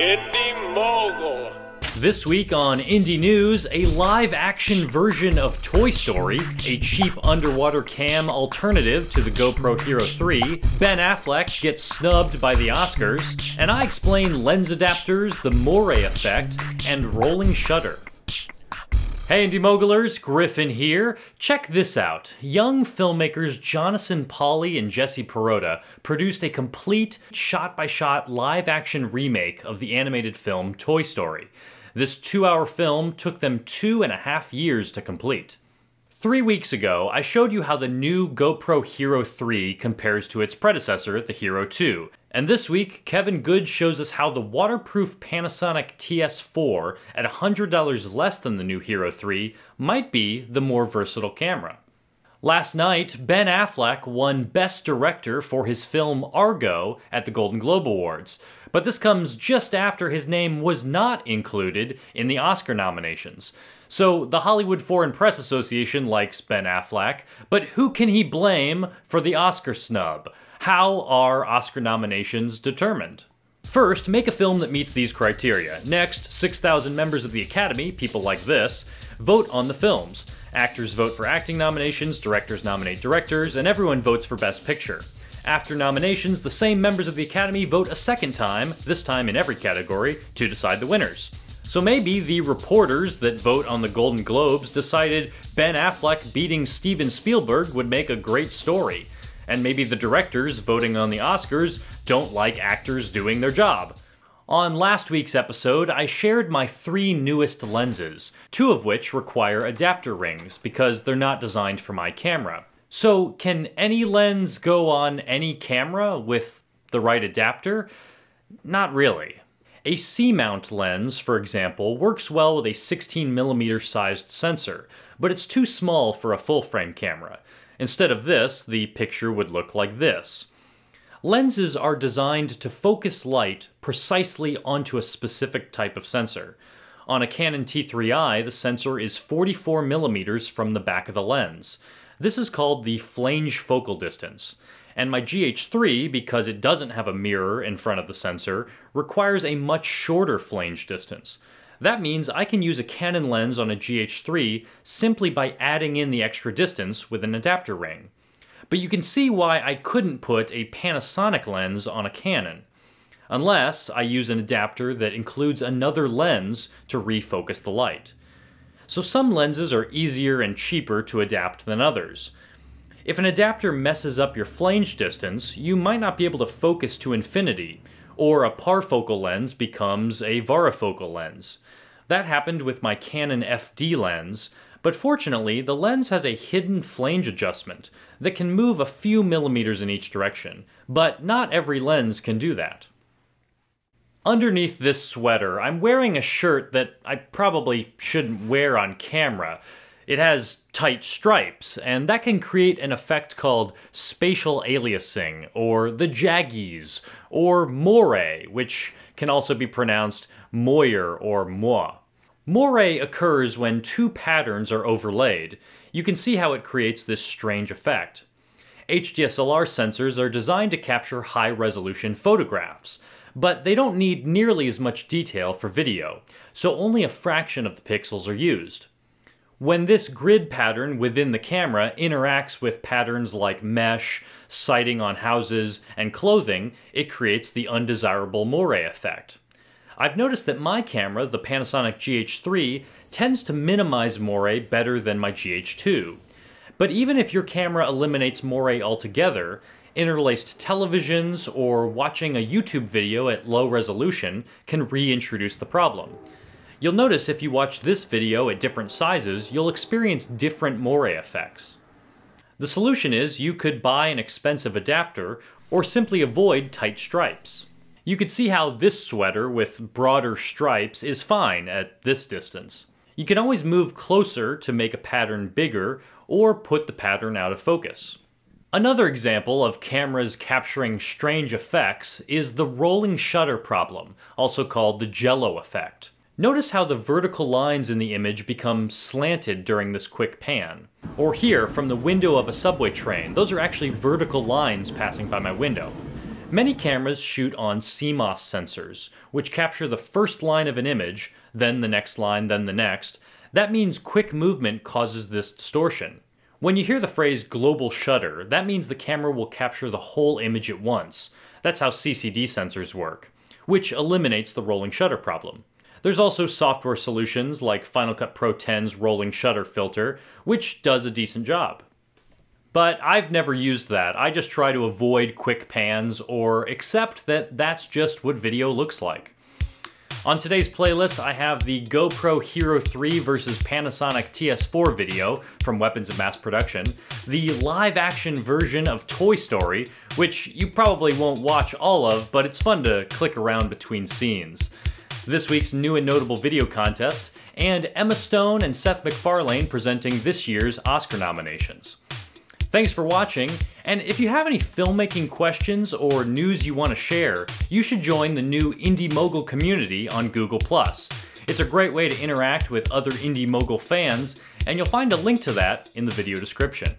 Indie Mogul. This week on Indie News, a live action version of Toy Story, a cheap underwater cam alternative to the GoPro Hero 3, Ben Affleck gets snubbed by the Oscars, and I explain lens adapters, the Moray effect, and rolling shutter. Hey Indie Mogulers. Griffin here. Check this out. Young filmmakers Jonathan Polly and Jesse Perota produced a complete shot-by-shot live-action remake of the animated film Toy Story. This two-hour film took them two and a half years to complete. Three weeks ago, I showed you how the new GoPro Hero 3 compares to its predecessor, the Hero 2. And this week, Kevin Good shows us how the waterproof Panasonic TS4, at $100 less than the new Hero 3, might be the more versatile camera. Last night, Ben Affleck won Best Director for his film Argo at the Golden Globe Awards, but this comes just after his name was not included in the Oscar nominations. So the Hollywood Foreign Press Association likes Ben Affleck, but who can he blame for the Oscar snub? How are Oscar nominations determined? First, make a film that meets these criteria. Next, 6,000 members of the Academy, people like this, vote on the films. Actors vote for acting nominations, directors nominate directors, and everyone votes for Best Picture. After nominations, the same members of the Academy vote a second time, this time in every category, to decide the winners. So maybe the reporters that vote on the Golden Globes decided Ben Affleck beating Steven Spielberg would make a great story. And maybe the directors voting on the Oscars don't like actors doing their job. On last week's episode, I shared my three newest lenses, two of which require adapter rings because they're not designed for my camera. So, can any lens go on any camera with the right adapter? Not really. A C-mount lens, for example, works well with a 16mm sized sensor, but it's too small for a full-frame camera. Instead of this, the picture would look like this. Lenses are designed to focus light precisely onto a specific type of sensor. On a Canon T3i, the sensor is 44 millimeters from the back of the lens. This is called the flange focal distance and my GH3, because it doesn't have a mirror in front of the sensor, requires a much shorter flange distance. That means I can use a Canon lens on a GH3 simply by adding in the extra distance with an adapter ring. But you can see why I couldn't put a Panasonic lens on a Canon, unless I use an adapter that includes another lens to refocus the light. So some lenses are easier and cheaper to adapt than others, if an adapter messes up your flange distance, you might not be able to focus to infinity, or a parfocal lens becomes a varifocal lens. That happened with my Canon FD lens, but fortunately, the lens has a hidden flange adjustment that can move a few millimeters in each direction, but not every lens can do that. Underneath this sweater, I'm wearing a shirt that I probably shouldn't wear on camera, it has tight stripes, and that can create an effect called spatial aliasing, or the jaggies, or moire, which can also be pronounced moyer or moi. Moire occurs when two patterns are overlaid. You can see how it creates this strange effect. HDSLR sensors are designed to capture high-resolution photographs, but they don't need nearly as much detail for video, so only a fraction of the pixels are used. When this grid pattern within the camera interacts with patterns like mesh, siding on houses, and clothing, it creates the undesirable moire effect. I've noticed that my camera, the Panasonic GH3, tends to minimize moire better than my GH2. But even if your camera eliminates moire altogether, interlaced televisions or watching a YouTube video at low resolution can reintroduce the problem. You'll notice if you watch this video at different sizes, you'll experience different moire effects. The solution is you could buy an expensive adapter or simply avoid tight stripes. You could see how this sweater with broader stripes is fine at this distance. You can always move closer to make a pattern bigger or put the pattern out of focus. Another example of cameras capturing strange effects is the rolling shutter problem, also called the jello effect. Notice how the vertical lines in the image become slanted during this quick pan. Or here, from the window of a subway train, those are actually vertical lines passing by my window. Many cameras shoot on CMOS sensors, which capture the first line of an image, then the next line, then the next. That means quick movement causes this distortion. When you hear the phrase global shutter, that means the camera will capture the whole image at once. That's how CCD sensors work, which eliminates the rolling shutter problem. There's also software solutions like Final Cut Pro 10's rolling shutter filter, which does a decent job. But I've never used that. I just try to avoid quick pans or accept that that's just what video looks like. On today's playlist, I have the GoPro Hero 3 versus Panasonic TS4 video from Weapons of Mass Production, the live action version of Toy Story, which you probably won't watch all of, but it's fun to click around between scenes this week's new and notable video contest, and Emma Stone and Seth MacFarlane presenting this year's Oscar nominations. Thanks for watching, and if you have any filmmaking questions or news you want to share, you should join the new Indie Mogul community on Google+. It's a great way to interact with other Indie Mogul fans, and you'll find a link to that in the video description.